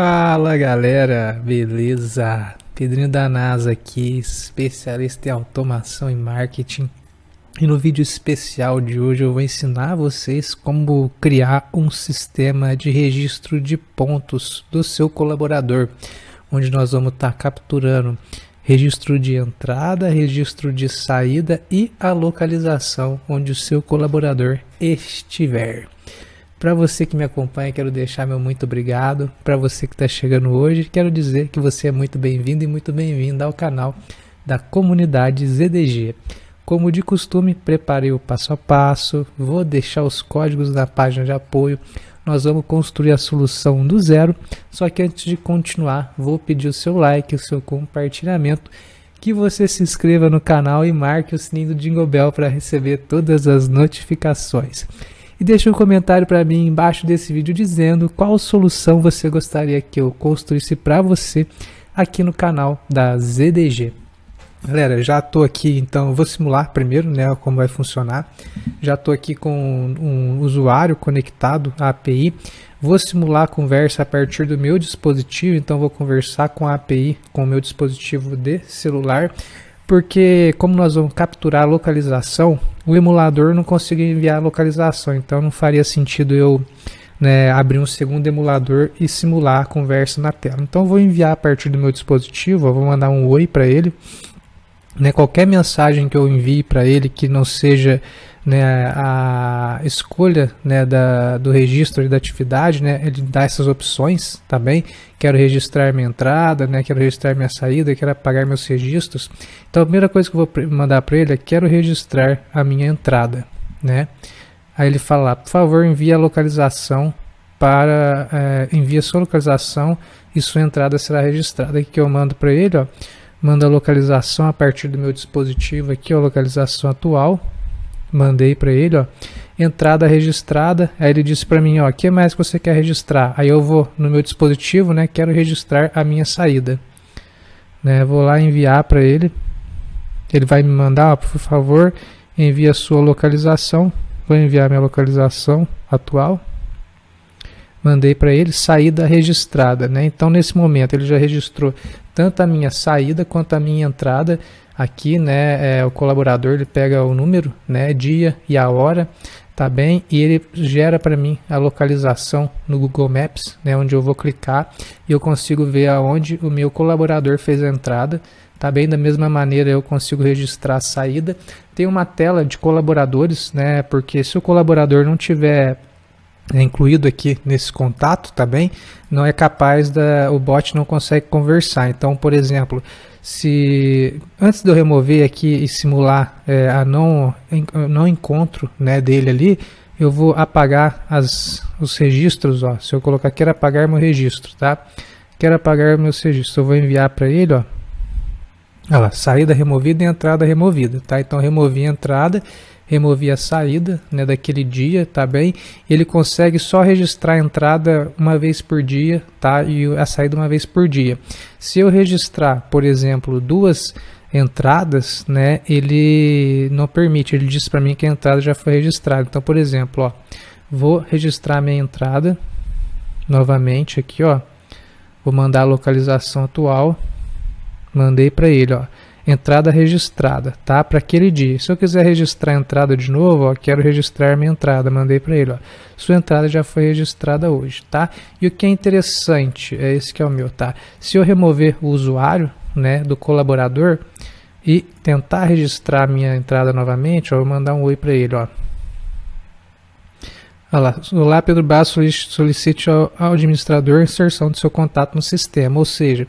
Fala galera, beleza? Pedrinho da NASA aqui, especialista em automação e marketing. E no vídeo especial de hoje eu vou ensinar a vocês como criar um sistema de registro de pontos do seu colaborador, onde nós vamos estar tá capturando registro de entrada, registro de saída e a localização onde o seu colaborador estiver. Para você que me acompanha, quero deixar meu muito obrigado. Para você que está chegando hoje, quero dizer que você é muito bem-vindo e muito bem-vinda ao canal da comunidade ZDG. Como de costume, preparei o passo a passo, vou deixar os códigos na página de apoio. Nós vamos construir a solução do zero. Só que antes de continuar, vou pedir o seu like, o seu compartilhamento, que você se inscreva no canal e marque o sininho do Jingle Bell para receber todas as notificações e deixe um comentário para mim embaixo desse vídeo dizendo qual solução você gostaria que eu construísse para você aqui no canal da ZDG. Galera, já estou aqui, então vou simular primeiro né, como vai funcionar. Já estou aqui com um usuário conectado à API. Vou simular a conversa a partir do meu dispositivo, então vou conversar com a API com o meu dispositivo de celular porque como nós vamos capturar a localização, o emulador não consegue enviar a localização, então não faria sentido eu né, abrir um segundo emulador e simular a conversa na tela. Então vou enviar a partir do meu dispositivo, vou mandar um oi para ele. Né, qualquer mensagem que eu envie para ele que não seja né, a escolha né, da, do registro da atividade, né, ele dá essas opções também. Quero registrar minha entrada, né, quero registrar minha saída, quero apagar meus registros. Então a primeira coisa que eu vou mandar para ele é quero registrar a minha entrada. Né? Aí ele fala, por favor, envie a localização para é, eh, envia sua localização e sua entrada será registrada. Aqui que eu mando para ele, ó, manda a localização a partir do meu dispositivo aqui, a localização atual, mandei para ele, ó, entrada registrada. Aí ele disse para mim, ó, que mais que você quer registrar? Aí eu vou no meu dispositivo, né, quero registrar a minha saída. Né, vou lá enviar para ele. Ele vai me mandar, ó, por favor, envia a sua localização. Vou enviar minha localização atual. Mandei para ele saída registrada, né? Então nesse momento ele já registrou tanto a minha saída quanto a minha entrada Aqui, né, é, o colaborador ele pega o número, né, dia e a hora, tá bem? E ele gera para mim a localização no Google Maps, né, onde eu vou clicar e eu consigo ver aonde o meu colaborador fez a entrada, tá bem? Da mesma maneira eu consigo registrar a saída. Tem uma tela de colaboradores, né? Porque se o colaborador não tiver né, incluído aqui nesse contato, tá bem? Não é capaz da o bot não consegue conversar. Então, por exemplo, se antes de eu remover aqui e simular é, a não não encontro né dele ali eu vou apagar as os registros ó se eu colocar quero apagar meu registro tá quero apagar meus registros eu vou enviar para ele ó Olha lá, saída removida e entrada removida tá então removi a entrada removi a saída né, daquele dia, tá bem? Ele consegue só registrar a entrada uma vez por dia, tá? E a saída uma vez por dia. Se eu registrar, por exemplo, duas entradas, né? Ele não permite, ele diz para mim que a entrada já foi registrada. Então, por exemplo, ó, vou registrar minha entrada novamente aqui, ó. Vou mandar a localização atual. Mandei para ele, ó entrada registrada, tá? Para aquele dia. Se eu quiser registrar a entrada de novo, ó, quero registrar minha entrada, mandei para ele, ó. Sua entrada já foi registrada hoje, tá? E o que é interessante, é esse que é o meu, tá? Se eu remover o usuário, né, do colaborador e tentar registrar minha entrada novamente, ó, eu vou mandar um oi para ele, ó. Olha lá, Olá, Pedro Basso, solicite ao administrador inserção do seu contato no sistema, ou seja,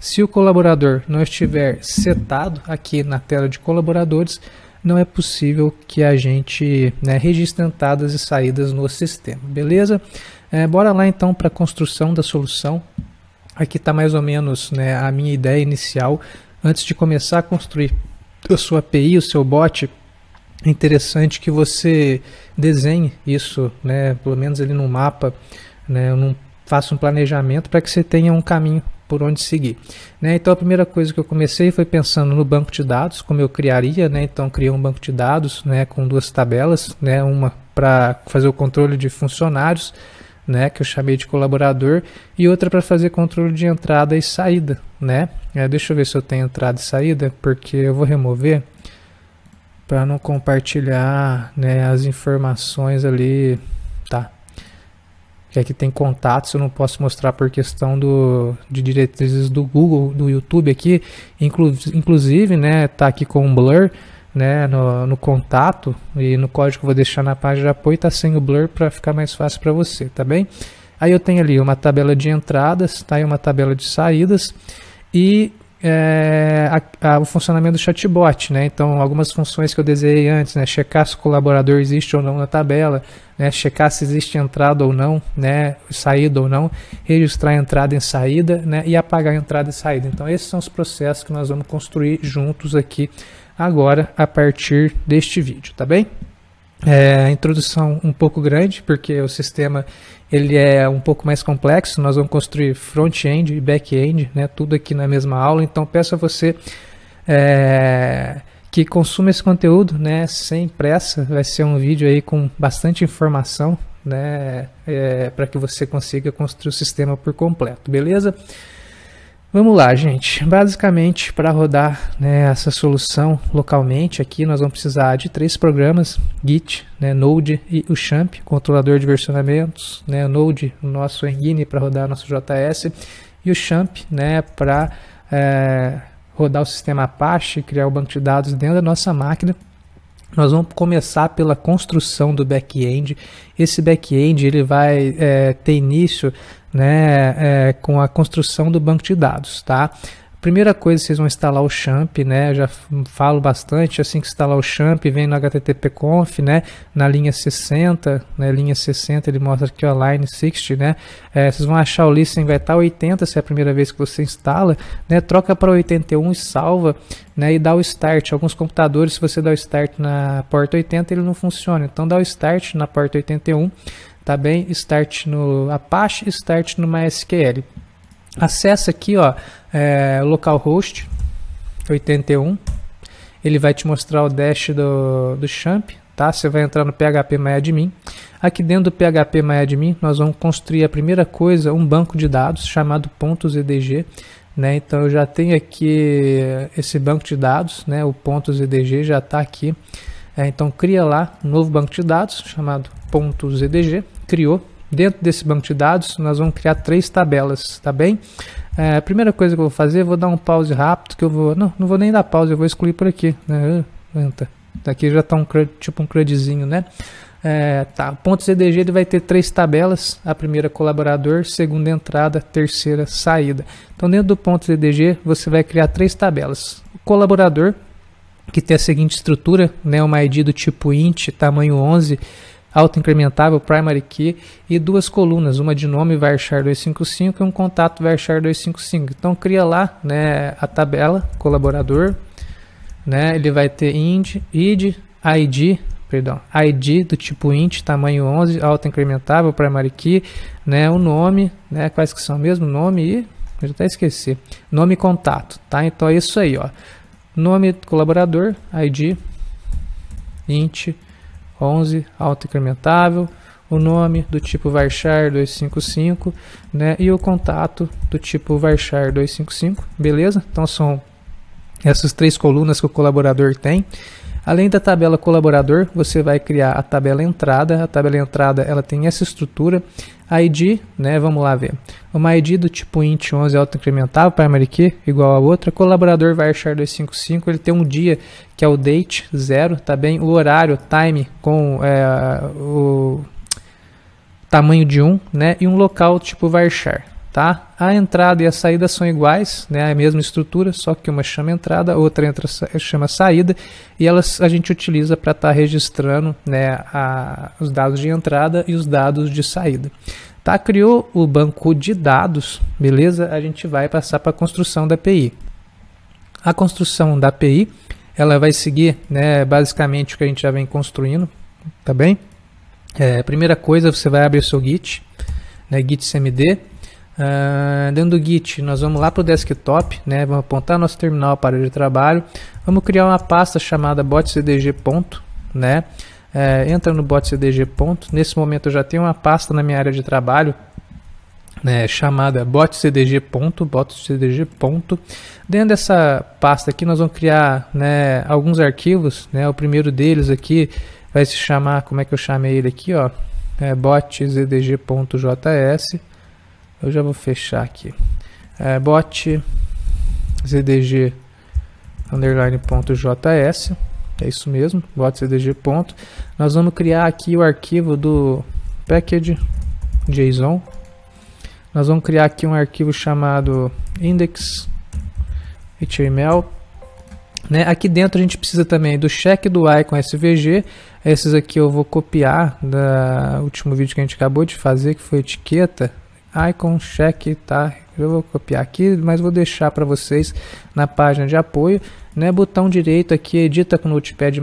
se o colaborador não estiver setado aqui na tela de colaboradores, não é possível que a gente né, registre entradas e saídas no sistema, beleza? É, bora lá então para a construção da solução. Aqui está mais ou menos né, a minha ideia inicial. Antes de começar a construir a sua API, o seu bot, é interessante que você desenhe isso, né, pelo menos ali no mapa, né, num, faça um planejamento para que você tenha um caminho por onde seguir. Né? Então a primeira coisa que eu comecei foi pensando no banco de dados, como eu criaria, né? Então criei um banco de dados, né, com duas tabelas, né, uma para fazer o controle de funcionários, né, que eu chamei de colaborador, e outra para fazer controle de entrada e saída, né? É, deixa eu ver se eu tenho entrada e saída, porque eu vou remover para não compartilhar, né, as informações ali é e aqui tem contatos, eu não posso mostrar por questão do, de diretrizes do Google, do YouTube aqui. Inclu, inclusive, né, tá aqui com um blur, né, no, no contato e no código vou deixar na página de apoio, tá sem o blur para ficar mais fácil para você, tá bem? Aí eu tenho ali uma tabela de entradas, tá? E uma tabela de saídas e é, a, a, o funcionamento do chatbot, né? Então, algumas funções que eu desenhei antes, né? Checar se o colaborador existe ou não na tabela, né, checar se existe entrada ou não, né, saída ou não, registrar entrada e saída né, e apagar entrada e saída. Então esses são os processos que nós vamos construir juntos aqui agora a partir deste vídeo, tá bem? É, introdução um pouco grande, porque o sistema ele é um pouco mais complexo, nós vamos construir front-end e back-end, né, tudo aqui na mesma aula, então peço a você é, que consuma esse conteúdo, né, sem pressa. Vai ser um vídeo aí com bastante informação, né, é, para que você consiga construir o sistema por completo, beleza? Vamos lá, gente. Basicamente, para rodar né, essa solução localmente aqui, nós vamos precisar de três programas, Git, né, Node e o Champ, controlador de versionamentos, né, Node, o nosso engine para rodar nosso JS, e o Champ né, para é, rodar o sistema Apache, criar o banco de dados dentro da nossa máquina. Nós vamos começar pela construção do back-end. Esse back-end ele vai é, ter início né, é, com a construção do banco de dados, tá? Primeira coisa, vocês vão instalar o Champ, né? Eu já falo bastante, assim que instalar o Champ, vem no HTTP Conf, né? Na linha 60, né? Linha 60, ele mostra aqui a Line 60, né? É, vocês vão achar o listen, vai estar 80, se é a primeira vez que você instala, né? Troca para 81 e salva, né? E dá o Start. Alguns computadores, se você dá o Start na porta 80, ele não funciona. Então dá o Start na porta 81, tá bem? Start no Apache, Start no MySQL. Acessa aqui, ó, é, localhost 81. Ele vai te mostrar o dash do, do champ, tá? Você vai entrar no PHP MyAdmin. Aqui dentro do PHP MyAdmin, nós vamos construir a primeira coisa, um banco de dados chamado pontos .edg. Né? Então eu já tenho aqui esse banco de dados, né? o pontos .edg já está aqui. É, então cria lá um novo banco de dados chamado pontos .edg, criou. Dentro desse banco de dados, nós vamos criar três tabelas, tá bem? É, a primeira coisa que eu vou fazer, vou dar um pause rápido, que eu vou... Não, não vou nem dar pause, eu vou excluir por aqui, né? Ah, Eita, aqui já está um CRUD, tipo um CRUDzinho, né? É, tá, o ponto CDG ele vai ter três tabelas, a primeira colaborador, segunda entrada, terceira saída. Então dentro do ponto CDG você vai criar três tabelas. O colaborador, que tem a seguinte estrutura, né, uma ID do tipo int, tamanho 11, autoincrementável primary key e duas colunas, uma de nome varchar 255 e um contato varchar 255. Então cria lá, né, a tabela colaborador, né? Ele vai ter int, id, id, perdão, id do tipo int, tamanho 11, autoincrementável primary key, né, o nome, né, quais que são mesmo nome e eu já até esqueci. Nome e contato, tá? Então é isso aí, ó. Nome colaborador, ID, int, 11, auto-incrementável, o nome do tipo varchar 255, né, e o contato do tipo varchar 255, beleza? Então são essas três colunas que o colaborador tem. Além da tabela colaborador, você vai criar a tabela entrada. A tabela entrada ela tem essa estrutura. ID, né, vamos lá ver. Uma ID do tipo int 11 auto-incrementável, primary key, igual a outra. Colaborador varchar 255, ele tem um dia que é o date 0, tá bem? O horário, time com é, o tamanho de 1, um, né? E um local tipo varchar tá? A entrada e a saída são iguais, né? É a mesma estrutura, só que uma chama entrada, outra entra, chama saída, e elas a gente utiliza para estar tá registrando, né, a, os dados de entrada e os dados de saída. Tá, criou o banco de dados, beleza? A gente vai passar para a construção da API. A construção da API, ela vai seguir, né, basicamente o que a gente já vem construindo, tá bem? É, primeira coisa, você vai abrir o seu Git, né, Git CMD, Uh, dentro do Git, nós vamos lá para o desktop, né? vamos apontar nosso terminal para de trabalho, vamos criar uma pasta chamada botcdg. Né? Uh, entra no botcdg. Nesse momento eu já tenho uma pasta na minha área de trabalho né, chamada botcdg. botcdg. Dentro dessa pasta aqui nós vamos criar né, alguns arquivos. Né? O primeiro deles aqui vai se chamar, como é que eu chamei ele aqui? Ó, é botcdg.js eu já vou fechar aqui. É, bot zdg underline ponto js é isso mesmo, bot cdg ponto. Nós vamos criar aqui o arquivo do package JSON. Nós vamos criar aqui um arquivo chamado index.html. Né? Aqui dentro a gente precisa também do check do icon SVG. Esses aqui eu vou copiar do último vídeo que a gente acabou de fazer, que foi etiqueta. Icon Check, tá? Eu vou copiar aqui, mas vou deixar para vocês na página de apoio, né? Botão direito aqui, edita com Notepad++,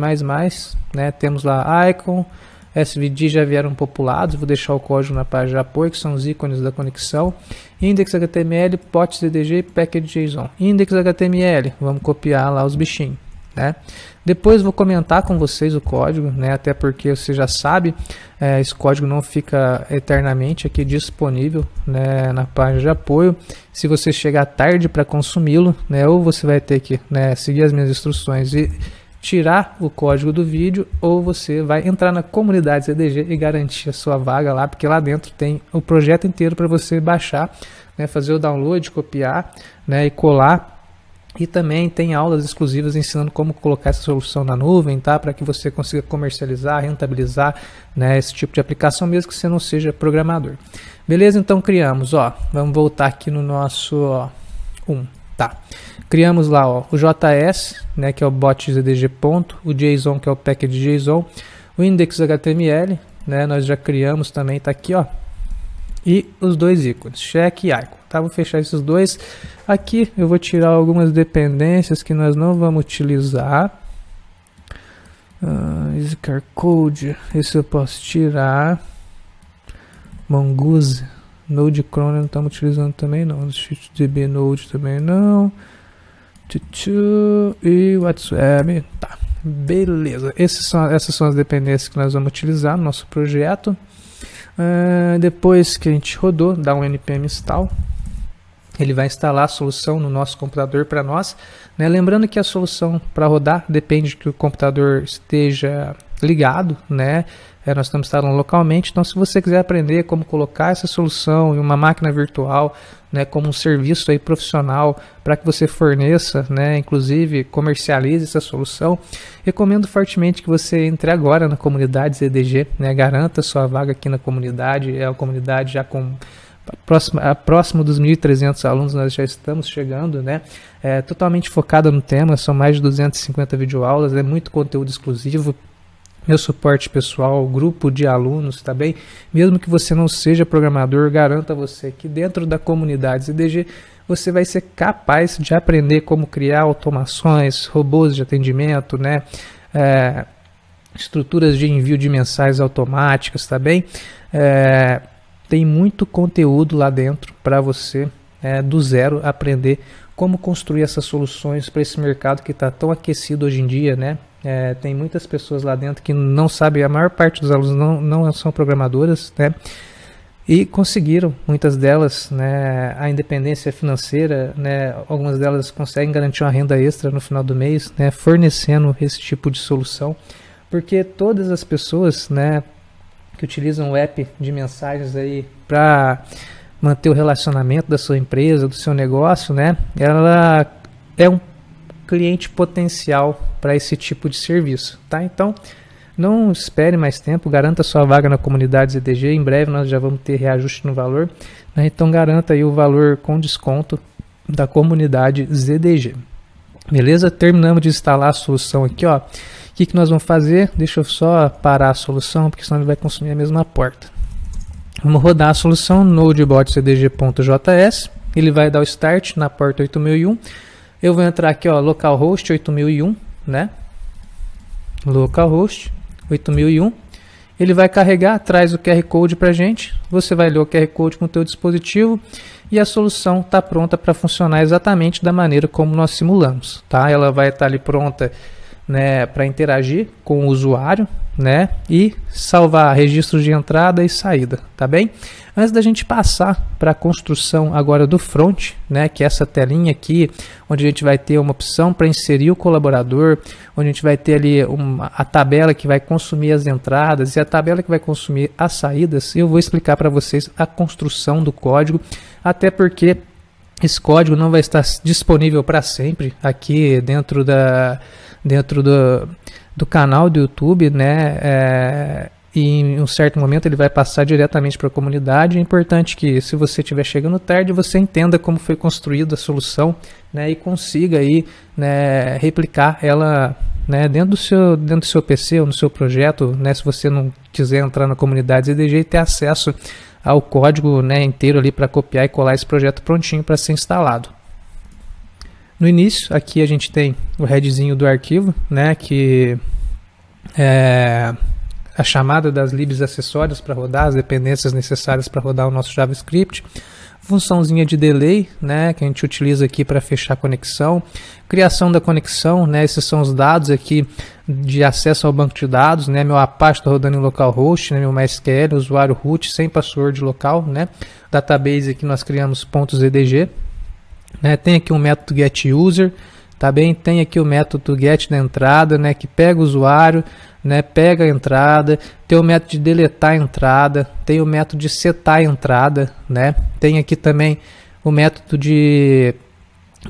né? Temos lá Icon, SVD já vieram populados, vou deixar o código na página de apoio, que são os ícones da conexão. Index HTML, POT CDG e Package JSON. Index HTML, vamos copiar lá os bichinhos. Né? Depois vou comentar com vocês o código, né? até porque você já sabe, é, esse código não fica eternamente aqui disponível né, na página de apoio. Se você chegar tarde para consumi-lo, né, ou você vai ter que né, seguir as minhas instruções e tirar o código do vídeo, ou você vai entrar na comunidade CDG e garantir a sua vaga lá, porque lá dentro tem o projeto inteiro para você baixar, né, fazer o download, copiar né, e colar e também tem aulas exclusivas ensinando como colocar essa solução na nuvem, tá? Para que você consiga comercializar, rentabilizar né, esse tipo de aplicação, mesmo que você não seja programador. Beleza? Então criamos, ó. Vamos voltar aqui no nosso ó, Um, tá. Criamos lá ó, o JS, né, que é o bot ZDG ponto, o JSON, que é o package JSON, o index HTML, né, nós já criamos também, tá aqui, ó. E os dois ícones, check e icon. Tá, vou fechar esses dois. Aqui eu vou tirar algumas dependências que nós não vamos utilizar. Uh, ah, Iscar Code, esse eu posso tirar. Mongoose, Node Cron não estamos utilizando também não. db Node também não. Tutu, e WhatsApp, tá. Beleza, são, essas são as dependências que nós vamos utilizar no nosso projeto. Uh, depois que a gente rodou, dá um npm install ele vai instalar a solução no nosso computador para nós. Né? Lembrando que a solução para rodar depende que o computador esteja ligado, né? É, nós estamos instalando localmente, então se você quiser aprender como colocar essa solução em uma máquina virtual, né, como um serviço aí profissional para que você forneça, né, inclusive comercialize essa solução, recomendo fortemente que você entre agora na comunidade ZDG, né, garanta sua vaga aqui na comunidade, é uma comunidade já com próximo, próximo dos 1.300 alunos nós já estamos chegando, né? É, totalmente focada no tema, são mais de 250 videoaulas, é muito conteúdo exclusivo, meu suporte pessoal, grupo de alunos também. Mesmo que você não seja programador, garanto a você que dentro da comunidade ZDG você vai ser capaz de aprender como criar automações, robôs de atendimento, né? É, estruturas de envio de mensagens automáticas, tá bem? É, tem muito conteúdo lá dentro para você é, do zero aprender como construir essas soluções para esse mercado que está tão aquecido hoje em dia, né? É, tem muitas pessoas lá dentro que não sabem, a maior parte dos alunos não, não são programadoras, né? E conseguiram, muitas delas, né, a independência financeira, né, algumas delas conseguem garantir uma renda extra no final do mês, né, fornecendo esse tipo de solução, porque todas as pessoas, né, que utilizam o app de mensagens aí para manter o relacionamento da sua empresa, do seu negócio, né? Ela é um cliente potencial para esse tipo de serviço, tá? Então, não espere mais tempo, garanta sua vaga na comunidade ZDG. Em breve nós já vamos ter reajuste no valor, né? então garanta aí o valor com desconto da comunidade ZDG. Beleza? Terminamos de instalar a solução aqui, ó que, que nós vamos fazer? Deixa eu só parar a solução, porque senão ele vai consumir a mesma porta. Vamos rodar a solução nodebotcdg.js. Ele vai dar o start na porta 8001. Eu vou entrar aqui, ó, localhost 8001, né? Localhost 8001. Ele vai carregar, traz o QR Code para gente. Você vai ler o QR Code com o teu dispositivo e a solução está pronta para funcionar exatamente da maneira como nós simulamos, tá? Ela vai estar tá ali pronta né, para interagir com o usuário, né, e salvar registros de entrada e saída, tá bem? Antes da gente passar para a construção agora do front, né, que é essa telinha aqui, onde a gente vai ter uma opção para inserir o colaborador, onde a gente vai ter ali uma, a tabela que vai consumir as entradas e a tabela que vai consumir as saídas, eu vou explicar para vocês a construção do código, até porque esse código não vai estar disponível para sempre aqui dentro da dentro do, do canal do YouTube, né? É, e em um certo momento ele vai passar diretamente para a comunidade. É importante que, se você estiver chegando tarde, você entenda como foi construída a solução, né? E consiga aí, né, replicar ela né, dentro, do seu, dentro do seu PC ou no seu projeto, né, se você não quiser entrar na comunidade ZDG e ter acesso ao código né, inteiro ali para copiar e colar esse projeto prontinho para ser instalado. No início, aqui a gente tem o headzinho do arquivo, né, que é a chamada das libs acessórias para rodar, as dependências necessárias para rodar o nosso JavaScript, funçãozinha de delay, né, que a gente utiliza aqui para fechar a conexão, criação da conexão, né, esses são os dados aqui de acesso ao banco de dados, né, meu Apache está rodando em localhost, né, meu MySQL, usuário root sem password local, né, database aqui nós criamos pontos .edg, né? Tem aqui um método getUser, tá bem? Tem aqui o método get da entrada, né? Que pega o usuário, né? Pega a entrada. Tem o método de deletar a entrada. Tem o método de setar a entrada, né? Tem aqui também o método de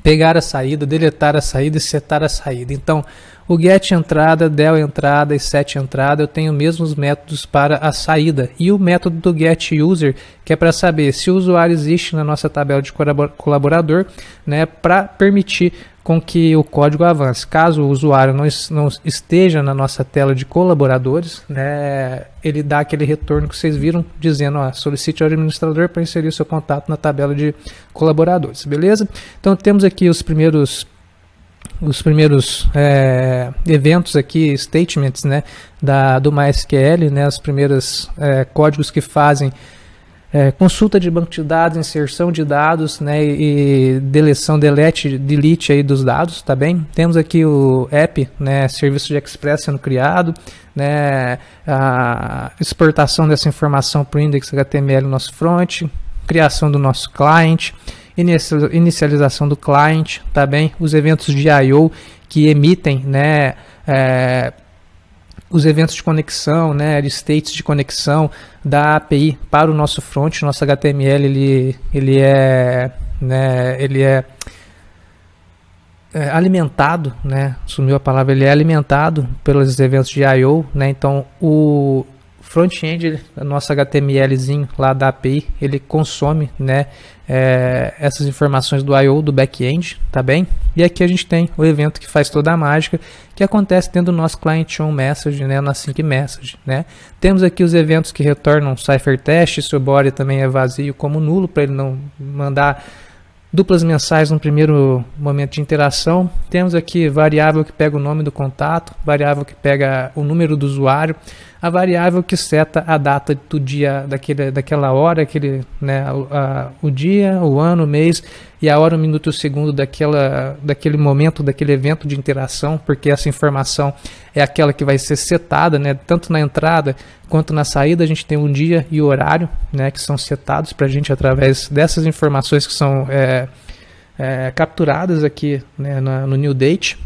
pegar a saída, deletar a saída e setar a saída. Então, o get entrada, del entrada e set entrada eu tenho os mesmos métodos para a saída e o método do get user que é para saber se o usuário existe na nossa tabela de colaborador, né, para permitir com que o código avance. Caso o usuário não, não esteja na nossa tela de colaboradores, né, ele dá aquele retorno que vocês viram dizendo, ó, solicite ao administrador para inserir o seu contato na tabela de colaboradores, beleza? Então temos aqui os primeiros os primeiros é, eventos aqui, statements, né, da, do MySQL, né, os primeiros é, códigos que fazem é, consulta de banco de dados, inserção de dados, né, e deleção, delete, delete aí dos dados, tá bem? Temos aqui o app, né, serviço de Express sendo criado, né, a exportação dessa informação para o index HTML nosso front, criação do nosso cliente, inicialização do client, tá bem? Os eventos de I/O que emitem, né? É, os eventos de conexão, né, states de conexão da API para o nosso front, nosso HTML ele, ele é, né, ele é, é alimentado, né, sumiu a palavra, ele é alimentado pelos eventos de I/O, né? Então o front-end, nosso HTMLzinho lá da API, ele consome né, é, essas informações do I.O. do back-end, tá bem? E aqui a gente tem o evento que faz toda a mágica, que acontece dentro do nosso client on message, né, na sync message, né? Temos aqui os eventos que retornam se seu body também é vazio como nulo, para ele não mandar duplas mensagens no primeiro momento de interação. Temos aqui variável que pega o nome do contato, variável que pega o número do usuário, a variável que seta a data do dia, daquele, daquela hora, aquele, né, a, o dia, o ano, o mês e a hora, o minuto e o segundo daquela, daquele momento, daquele evento de interação, porque essa informação é aquela que vai ser setada, né, tanto na entrada quanto na saída. A gente tem um dia e horário né, que são setados para a gente através dessas informações que são é, é, capturadas aqui né, no New Date.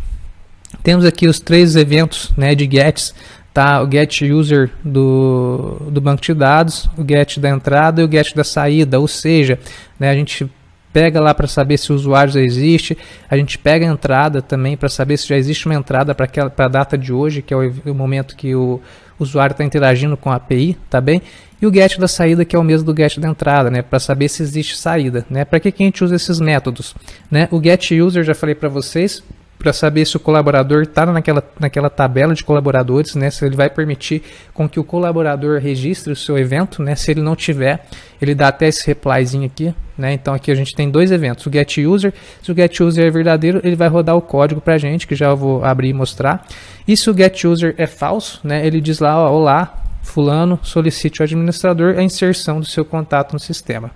Temos aqui os três eventos né, de GETs tá? O get user do, do banco de dados, o get da entrada e o get da saída, ou seja, né, a gente pega lá para saber se o usuário já existe, a gente pega a entrada também para saber se já existe uma entrada para a data de hoje, que é o, o momento que o usuário está interagindo com a API, tá bem? E o get da saída, que é o mesmo do get da entrada, né? Para saber se existe saída, né? Para que, que a gente usa esses métodos, né? O get user, já falei para vocês, para saber se o colaborador está naquela, naquela tabela de colaboradores, né? Se ele vai permitir com que o colaborador registre o seu evento, né? Se ele não tiver, ele dá até esse replyzinho aqui, né? Então aqui a gente tem dois eventos, o get user. Se o get user é verdadeiro, ele vai rodar o código para a gente, que já eu vou abrir e mostrar. E se o get user é falso, né? Ele diz lá, ó, olá, fulano, solicite o administrador a inserção do seu contato no sistema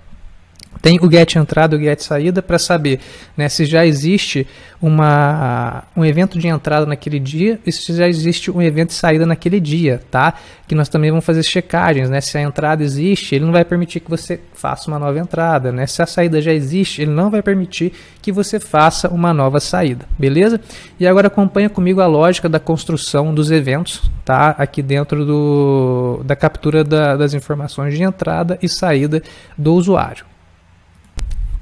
tem o get entrada e o get saída para saber né, se já existe uma, um evento de entrada naquele dia e se já existe um evento de saída naquele dia, tá? Que nós também vamos fazer checagens, né? Se a entrada existe, ele não vai permitir que você faça uma nova entrada, né? Se a saída já existe, ele não vai permitir que você faça uma nova saída, beleza? E agora acompanha comigo a lógica da construção dos eventos, tá? Aqui dentro do, da captura da, das informações de entrada e saída do usuário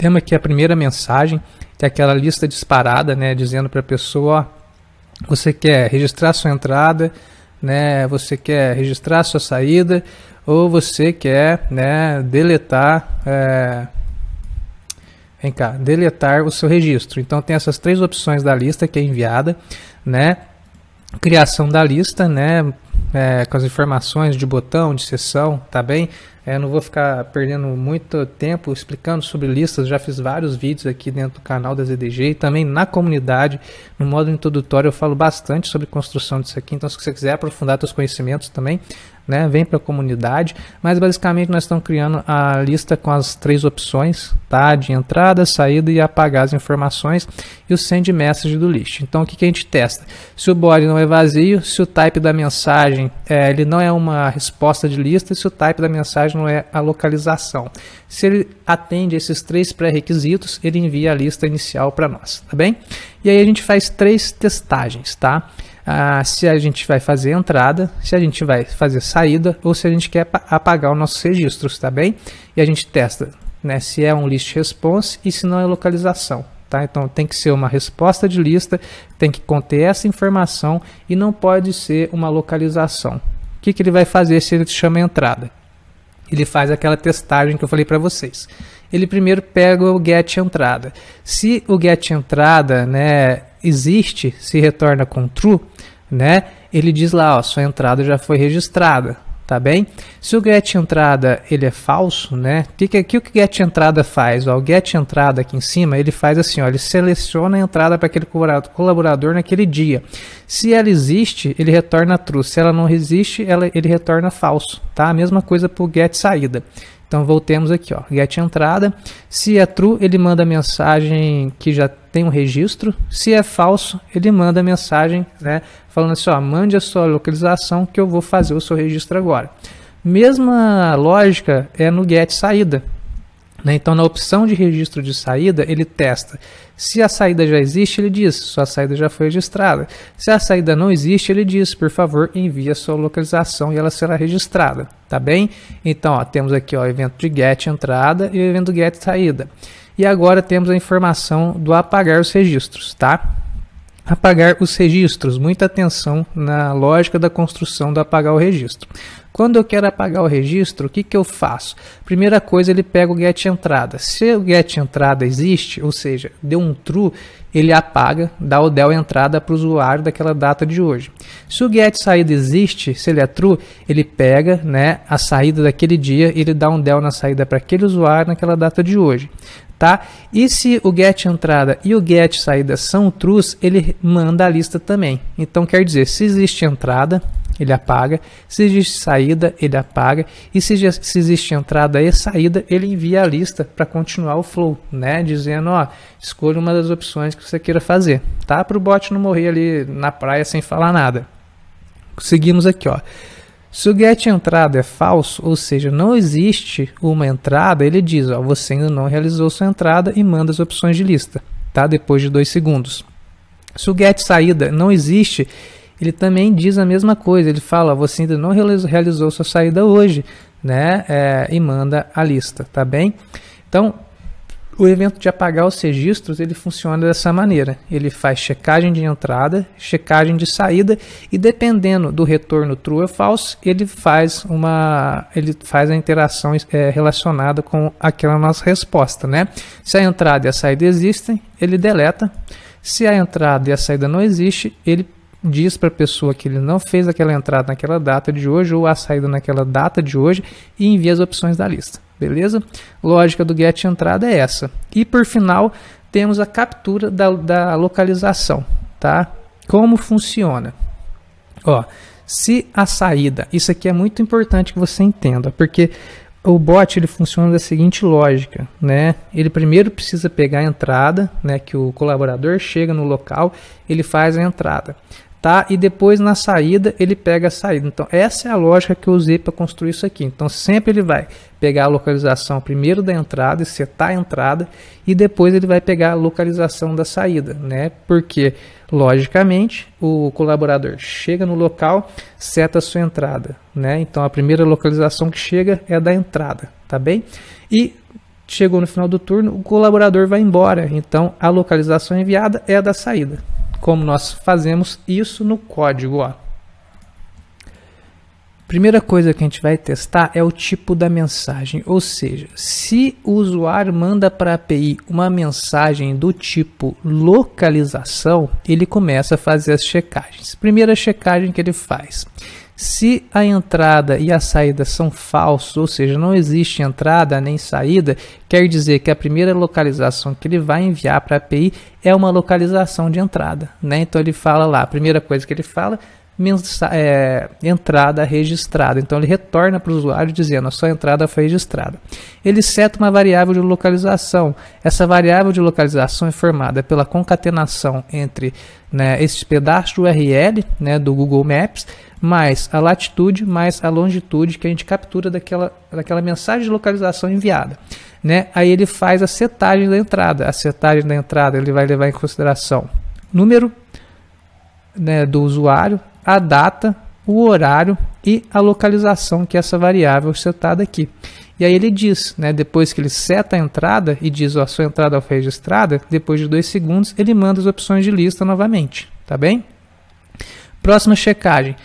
tema que é a primeira mensagem, que é aquela lista disparada, né, dizendo para a pessoa, ó, você quer registrar sua entrada, né, você quer registrar sua saída, ou você quer, né, deletar, é, vem cá, deletar o seu registro. Então tem essas três opções da lista que é enviada, né, criação da lista, né, é, com as informações de botão, de sessão, tá bem? É, eu não vou ficar perdendo muito tempo explicando sobre listas, já fiz vários vídeos aqui dentro do canal da ZDG e também na comunidade, no modo introdutório eu falo bastante sobre construção disso aqui, então se você quiser aprofundar seus conhecimentos também, né? Vem para a comunidade, mas basicamente nós estamos criando a lista com as três opções, tá? De entrada, saída e apagar as informações e o send message do list. Então o que, que a gente testa? Se o body não é vazio, se o type da mensagem é, ele não é uma resposta de lista, se o type da mensagem não é a localização. Se ele atende esses três pré-requisitos, ele envia a lista inicial para nós, tá bem? E aí a gente faz três testagens, tá? Ah, se a gente vai fazer entrada, se a gente vai fazer saída ou se a gente quer apagar os nossos registros, tá bem? E a gente testa né, se é um list response e se não é localização. Tá? Então tem que ser uma resposta de lista, tem que conter essa informação e não pode ser uma localização. O que, que ele vai fazer se ele te chama entrada? Ele faz aquela testagem que eu falei para vocês ele primeiro pega o get entrada. Se o get entrada, né, existe, se retorna com true, né, ele diz lá, ó, sua entrada já foi registrada, tá bem? Se o get entrada ele é falso, né? O que, que, o get entrada faz? Ó, o get entrada aqui em cima ele faz assim, ó, ele seleciona a entrada para aquele colaborador naquele dia. Se ela existe, ele retorna true. Se ela não existe, ela, ele retorna falso, tá? A mesma coisa para o get saída. Então voltemos aqui, ó, get entrada. Se é true, ele manda a mensagem que já tem um registro. Se é falso, ele manda a mensagem, né, falando assim, ó, mande a sua localização que eu vou fazer o seu registro agora. Mesma lógica é no get saída. Né? Então, na opção de registro de saída, ele testa. Se a saída já existe, ele diz: sua saída já foi registrada. Se a saída não existe, ele diz: por favor, envie a sua localização e ela será registrada. Tá bem? Então, ó, temos aqui o evento de GET entrada e o evento GET saída. E agora temos a informação do apagar os registros, tá? Apagar os registros. Muita atenção na lógica da construção do apagar o registro. Quando eu quero apagar o registro, o que, que eu faço? Primeira coisa, ele pega o get entrada. Se o get entrada existe, ou seja, deu um true, ele apaga, dá o del entrada para o usuário daquela data de hoje. Se o get saída existe, se ele é true, ele pega né, a saída daquele dia e ele dá um del na saída para aquele usuário naquela data de hoje. Tá? E se o get entrada e o get saída são trues, ele manda a lista também. Então quer dizer, se existe entrada, ele apaga. Se existe saída, ele apaga. E se, se existe entrada e saída, ele envia a lista para continuar o flow, né? Dizendo, ó, escolha uma das opções que você queira fazer, tá? Para o bot não morrer ali na praia sem falar nada. Seguimos aqui, ó. Se o get entrada é falso, ou seja, não existe uma entrada, ele diz, ó, você ainda não realizou sua entrada e manda as opções de lista, tá? Depois de dois segundos. Se o get saída não existe, ele também diz a mesma coisa. Ele fala: você ainda não realizou sua saída hoje, né? É, e manda a lista, tá bem? Então, o evento de apagar os registros ele funciona dessa maneira. Ele faz checagem de entrada, checagem de saída e dependendo do retorno true ou false, ele faz uma, ele faz a interação é, relacionada com aquela nossa resposta, né? Se a entrada e a saída existem, ele deleta. Se a entrada e a saída não existem, ele diz para a pessoa que ele não fez aquela entrada naquela data de hoje ou a saída naquela data de hoje e envia as opções da lista, beleza? Lógica do get entrada é essa. E por final, temos a captura da, da localização, tá? Como funciona? Ó, se a saída, isso aqui é muito importante que você entenda, porque o bot ele funciona da seguinte lógica, né? Ele primeiro precisa pegar a entrada, né? Que o colaborador chega no local, ele faz a entrada tá? E depois na saída ele pega a saída. Então essa é a lógica que eu usei para construir isso aqui. Então sempre ele vai pegar a localização primeiro da entrada e setar a entrada e depois ele vai pegar a localização da saída, né? Porque logicamente o colaborador chega no local, seta a sua entrada, né? Então a primeira localização que chega é da entrada, tá bem? E chegou no final do turno, o colaborador vai embora. Então a localização enviada é a da saída como nós fazemos isso no código. Ó. Primeira coisa que a gente vai testar é o tipo da mensagem, ou seja, se o usuário manda para a API uma mensagem do tipo localização, ele começa a fazer as checagens. Primeira checagem que ele faz, se a entrada e a saída são falsos, ou seja, não existe entrada nem saída, quer dizer que a primeira localização que ele vai enviar para a API é uma localização de entrada. Né? Então ele fala lá, a primeira coisa que ele fala, é, entrada registrada. Então ele retorna para o usuário dizendo a sua entrada foi registrada. Ele seta uma variável de localização. Essa variável de localização é formada pela concatenação entre né, esse pedaço URL né, do Google Maps mais a latitude mais a longitude que a gente captura daquela, daquela mensagem de localização enviada. Né? Aí ele faz a setagem da entrada. A setagem da entrada ele vai levar em consideração número né, do usuário, a data, o horário e a localização que essa variável setada aqui. E aí ele diz, né, depois que ele seta a entrada e diz a sua entrada foi registrada, depois de dois segundos ele manda as opções de lista novamente, tá bem? Próxima checagem.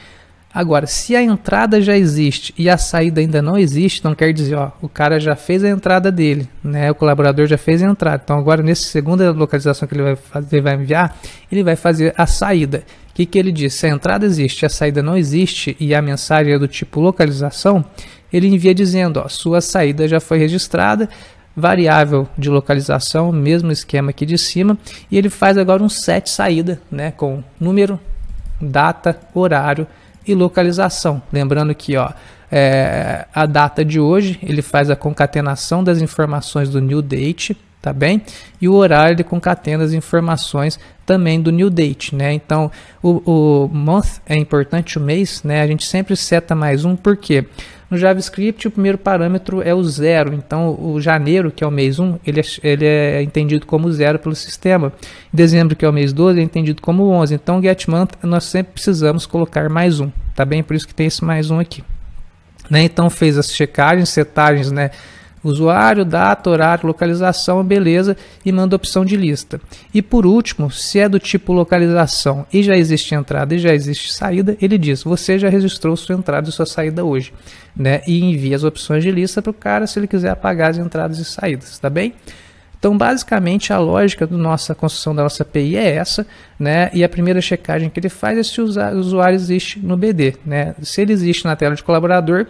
Agora, se a entrada já existe e a saída ainda não existe, então quer dizer, ó, o cara já fez a entrada dele, né? O colaborador já fez a entrada. Então agora nesse segunda localização que ele vai fazer, vai enviar, ele vai fazer a saída que, que ele diz: se a entrada existe, a saída não existe e a mensagem é do tipo localização, ele envia dizendo: ó, sua saída já foi registrada, variável de localização, mesmo esquema aqui de cima, e ele faz agora um set saída, né, com número, data, horário e localização. Lembrando que, ó, é, a data de hoje ele faz a concatenação das informações do new date tá bem? E o horário ele concatena as informações também do new date, né? Então, o, o, month é importante, o mês, né? A gente sempre seta mais um, porque no JavaScript o primeiro parâmetro é o zero, então o janeiro, que é o mês 1, ele é, ele é entendido como zero pelo sistema. Dezembro, que é o mês 12, é entendido como 11. Então, get month nós sempre precisamos colocar mais um, tá bem? Por isso que tem esse mais um aqui. Né? Então, fez as checagens, setagens, né? usuário, data, horário, localização, beleza, e manda opção de lista. E por último, se é do tipo localização e já existe entrada e já existe saída, ele diz: você já registrou sua entrada e sua saída hoje, né? E envia as opções de lista para o cara se ele quiser apagar as entradas e saídas, tá bem? Então, basicamente, a lógica da nossa construção da nossa API é essa, né? E a primeira checagem que ele faz é se o usuário existe no BD, né? Se ele existe na tela de colaborador,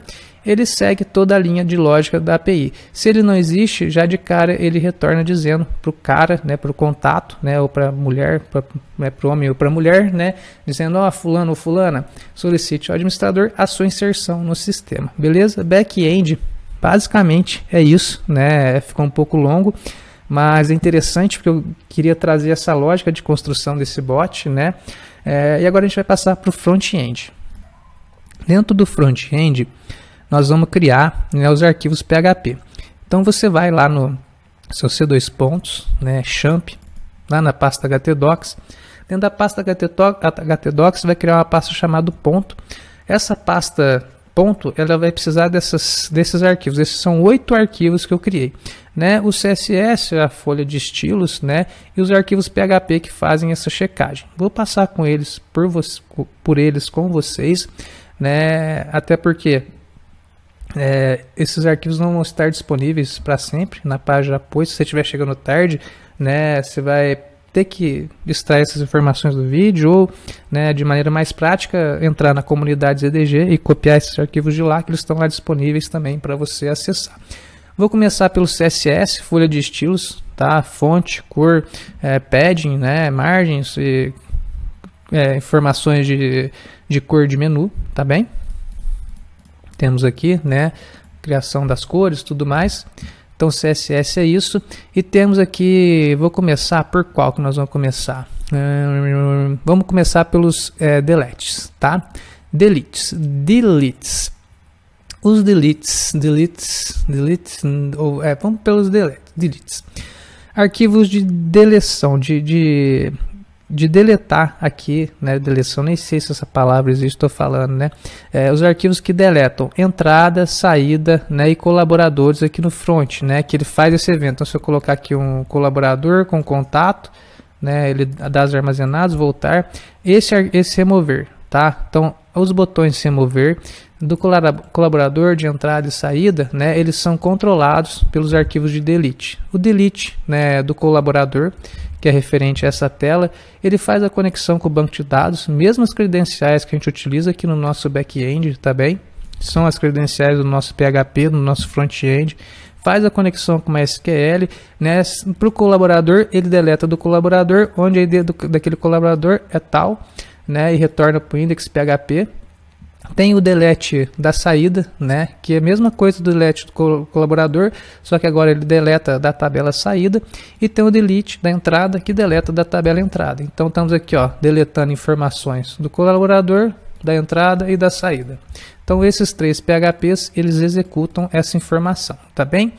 ele segue toda a linha de lógica da API. Se ele não existe, já de cara ele retorna dizendo para o cara, né, para o contato, né, ou para a mulher, para né, o homem ou para a mulher, né, dizendo, ó, oh, fulano ou fulana, solicite ao administrador a sua inserção no sistema, beleza? Back-end, basicamente é isso, né, é, ficou um pouco longo, mas é interessante porque eu queria trazer essa lógica de construção desse bot, né? É, e agora a gente vai passar para o front-end. Dentro do front-end, nós vamos criar né, os arquivos PHP. Então você vai lá no seu C2 pontos, né, champ, lá na pasta htdocs. Dentro da pasta htdocs, vai criar uma pasta chamada ponto. Essa pasta ponto, ela vai precisar dessas, desses arquivos. Esses são oito arquivos que eu criei, né? O CSS, é a folha de estilos, né? E os arquivos PHP que fazem essa checagem. Vou passar com eles por, por eles com vocês, né? Até porque é, esses arquivos não vão estar disponíveis para sempre na página Pois Se você estiver chegando tarde, né, você vai ter que extrair essas informações do vídeo ou, né, de maneira mais prática, entrar na comunidade ZDG e copiar esses arquivos de lá, que eles estão lá disponíveis também para você acessar. Vou começar pelo CSS, folha de estilos, tá? Fonte, cor, é, padding, né, margens e é, informações de, de cor de menu, tá bem? temos aqui, né? Criação das cores, tudo mais. Então, CSS é isso. E temos aqui, vou começar por qual que nós vamos começar? Hum, vamos começar pelos é, deletes, tá? Deletes, deletes. Os deletes, deletes, deletes, ou, é, vamos pelos deletes, deletes. Arquivos de deleção, de, de de deletar aqui, né? Deleção, nem sei se essa palavra existe, estou falando, né? É, os arquivos que deletam entrada, saída, né? E colaboradores aqui no front, né? Que ele faz esse evento. Então, se eu colocar aqui um colaborador com contato, né? Ele das armazenados voltar, esse, esse remover, tá? Então, os botões se remover do colaborador de entrada e saída, né, eles são controlados pelos arquivos de delete. O delete né, do colaborador que é referente a essa tela, ele faz a conexão com o banco de dados, mesmo as credenciais que a gente utiliza aqui no nosso back-end, tá bem? São as credenciais do nosso PHP, do nosso front-end, faz a conexão com o MySQL, né? Para o colaborador, ele deleta do colaborador, onde a ID do, daquele colaborador é tal, né? E retorna para o index PHP. Tem o delete da saída, né, que é a mesma coisa do delete do colaborador, só que agora ele deleta da tabela saída e tem o delete da entrada que deleta da tabela entrada. Então estamos aqui, ó, deletando informações do colaborador, da entrada e da saída. Então esses três PHPs, eles executam essa informação, tá bem?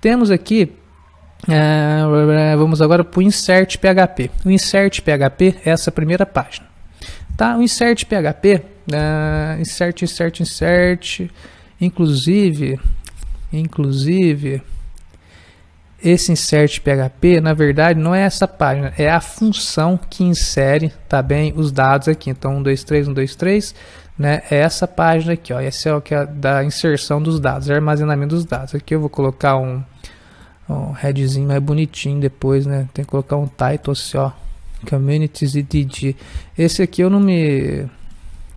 Temos aqui é, vamos agora para o insert PHP. O insert PHP é essa primeira página. Tá? O insert PHP Uh, né? insert, insert, insert. Inclusive, inclusive, esse insert PHP, na verdade, não é essa página, é a função que insere, tá bem, os dados aqui. Então, 1, 2, 3, 1, 2, 3, né? É essa página aqui, ó. Essa é o que é da inserção dos dados, armazenamento dos dados. Aqui eu vou colocar um, um headzinho mais bonitinho depois, né? Tem que colocar um title assim, ó. Communities e DD. Esse aqui eu não me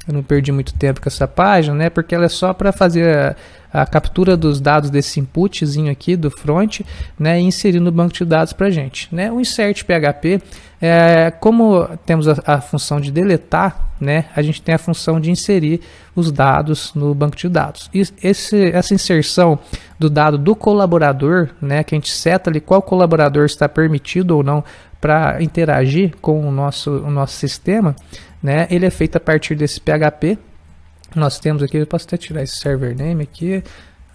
eu não perdi muito tempo com essa página, né? Porque ela é só para fazer a, a, captura dos dados desse inputzinho aqui do front, né? E inserir no banco de dados para gente, né? O insert PHP, é, como temos a, a, função de deletar, né? A gente tem a função de inserir os dados no banco de dados. E esse, essa inserção do dado do colaborador, né? Que a gente seta ali qual colaborador está permitido ou não para interagir com o nosso, o nosso sistema, né? Ele é feito a partir desse PHP. Nós temos aqui, eu posso até tirar esse server name aqui.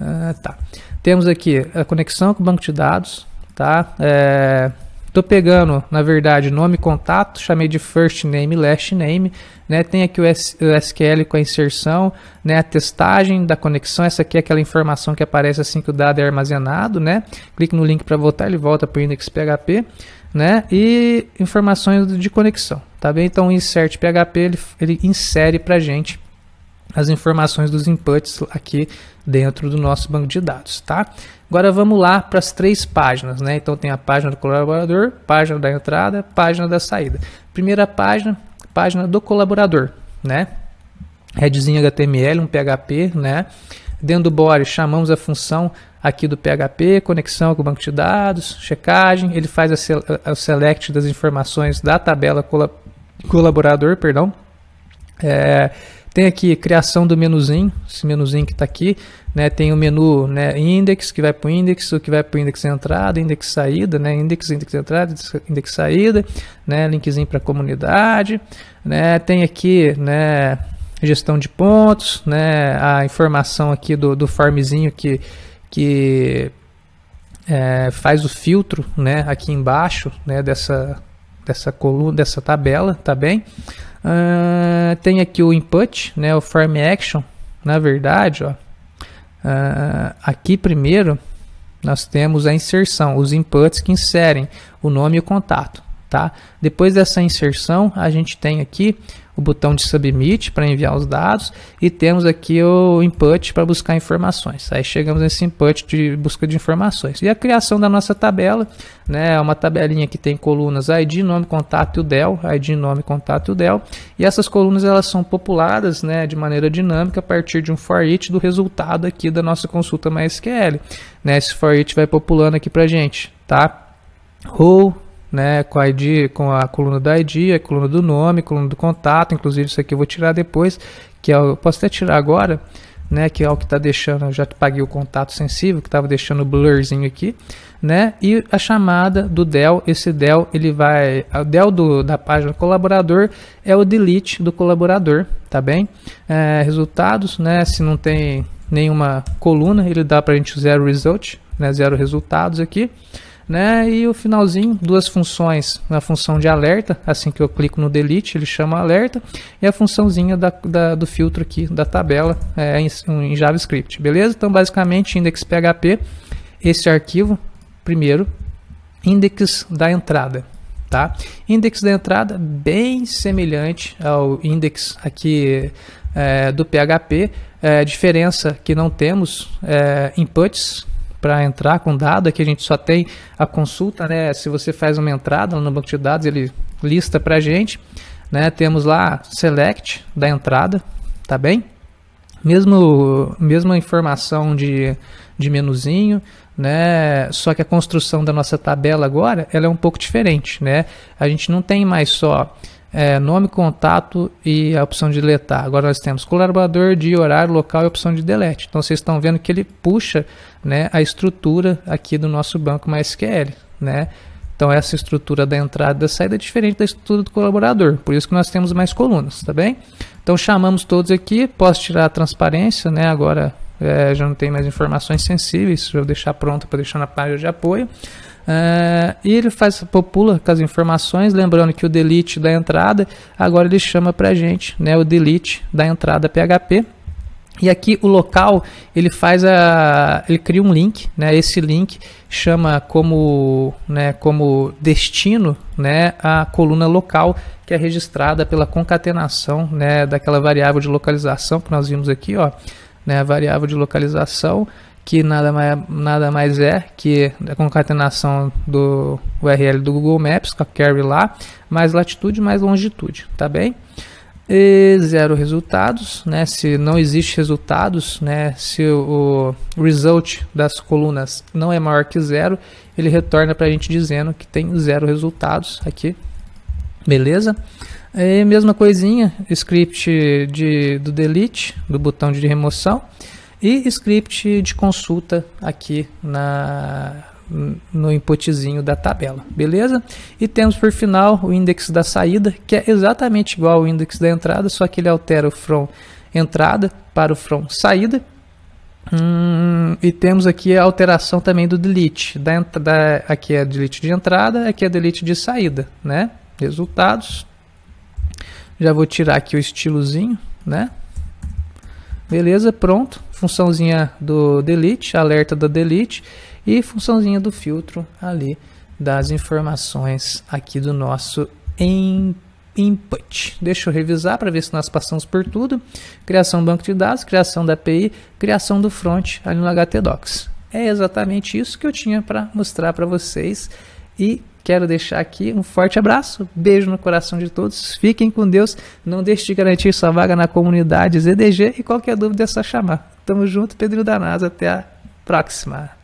Ah, tá. Temos aqui a conexão com o banco de dados, tá? É, Tô pegando, na verdade, nome contato, chamei de first name, last name, né? Tem aqui o, S, o SQL com a inserção, né? A testagem da conexão, essa aqui é aquela informação que aparece assim que o dado é armazenado, né? Clique no link para voltar, ele volta para o index.php né? E informações de conexão, tá bem? Então o insert PHP ele, ele insere para gente as informações dos inputs aqui dentro do nosso banco de dados, tá? Agora vamos lá para as três páginas, né? Então tem a página do colaborador, página da entrada, página da saída. Primeira página, página do colaborador, né? Redzinho HTML, um PHP, né? Dentro do body chamamos a função aqui do PHP, conexão com o banco de dados, checagem, ele faz o select das informações da tabela colaborador, perdão. É, tem aqui criação do menuzinho, esse menuzinho que está aqui, né? Tem o menu né, index, que vai para o index, o que vai para o index entrada, index saída, né? Index, index entrada, index saída, né? Linkzinho para comunidade, né? Tem aqui, né? Gestão de pontos, né? A informação aqui do, do formzinho que que é, faz o filtro né, aqui embaixo né, dessa, dessa coluna, dessa tabela, tá bem? Uh, tem aqui o input, né, o form action, na verdade, ó, uh, aqui primeiro nós temos a inserção, os inputs que inserem o nome e o contato, tá? Depois dessa inserção, a gente tem aqui o botão de submit para enviar os dados e temos aqui o input para buscar informações. Aí chegamos nesse input de busca de informações. E a criação da nossa tabela, né, é uma tabelinha que tem colunas ID, nome, contato e o DEL, ID, nome, contato e o DEL. E essas colunas elas são populadas, né, de maneira dinâmica a partir de um for each do resultado aqui da nossa consulta MySQL. Né, esse for each vai populando aqui pra gente, tá? who né, com a ID, com a coluna da ID, a coluna do nome, coluna do contato, inclusive isso aqui eu vou tirar depois, que eu é posso até tirar agora, né, que é o que está deixando, eu já paguei o contato sensível, que estava deixando o blurzinho aqui, né, e a chamada do del, esse del, ele vai, o del do, da página colaborador é o delete do colaborador, tá bem? É, resultados, né, se não tem nenhuma coluna, ele dá para a gente zero result, né, zero resultados aqui, né? E o finalzinho, duas funções, a função de alerta, assim que eu clico no delete, ele chama alerta, e a funçãozinha da, da do filtro aqui da tabela é, em, em JavaScript, beleza? Então, basicamente, index.php, esse arquivo, primeiro, index da entrada, tá? Index da entrada bem semelhante ao index aqui é, do PHP, é, diferença que não temos é, inputs, para entrar com dado, aqui é a gente só tem a consulta, né? Se você faz uma entrada no banco de dados, ele lista para a gente, né? Temos lá select da entrada, tá bem? Mesmo, mesma informação de, de menuzinho, né? Só que a construção da nossa tabela agora, ela é um pouco diferente, né? A gente não tem mais só é, nome, contato e a opção de deletar. Agora nós temos colaborador, de horário, local e opção de delete. Então vocês estão vendo que ele puxa né, a estrutura aqui do nosso banco MySQL, né? Então essa estrutura da entrada e da saída é diferente da estrutura do colaborador, por isso que nós temos mais colunas, tá bem? Então chamamos todos aqui, posso tirar a transparência, né? Agora é, já não tem mais informações sensíveis, vou deixar pronto para deixar na página de apoio. É, e ele faz popula com as informações, lembrando que o delete da entrada, agora ele chama para a gente né, o delete da entrada PHP, e aqui o local ele faz a, ele cria um link, né? Esse link chama como, né? Como destino, né? A coluna local que é registrada pela concatenação, né? Daquela variável de localização que nós vimos aqui, ó, né? A variável de localização que nada mais, nada mais é que a concatenação do URL do Google Maps com a carry lá, mais latitude, mais longitude, tá bem? e zero resultados, né? Se não existe resultados, né? Se o, result das colunas não é maior que zero, ele retorna para a gente dizendo que tem zero resultados aqui, beleza? E mesma coisinha, script de, do delete, do botão de remoção e script de consulta aqui na no inputzinho da tabela, beleza? E temos por final o índice da saída, que é exatamente igual ao índice da entrada, só que ele altera o from entrada para o from saída. Hum, e temos aqui a alteração também do delete, da, da, aqui é delete de entrada, aqui é delete de saída, né? Resultados. Já vou tirar aqui o estilozinho, né? Beleza, pronto. Funçãozinha do delete, alerta da delete. E funçãozinha do filtro ali das informações aqui do nosso input. Deixa eu revisar para ver se nós passamos por tudo. Criação do banco de dados, criação da API, criação do front ali no HTdocs. É exatamente isso que eu tinha para mostrar para vocês e quero deixar aqui um forte abraço, beijo no coração de todos, fiquem com Deus, não deixe de garantir sua vaga na comunidade ZDG e qualquer dúvida é só chamar. Tamo junto, Pedro da NASA, até a próxima!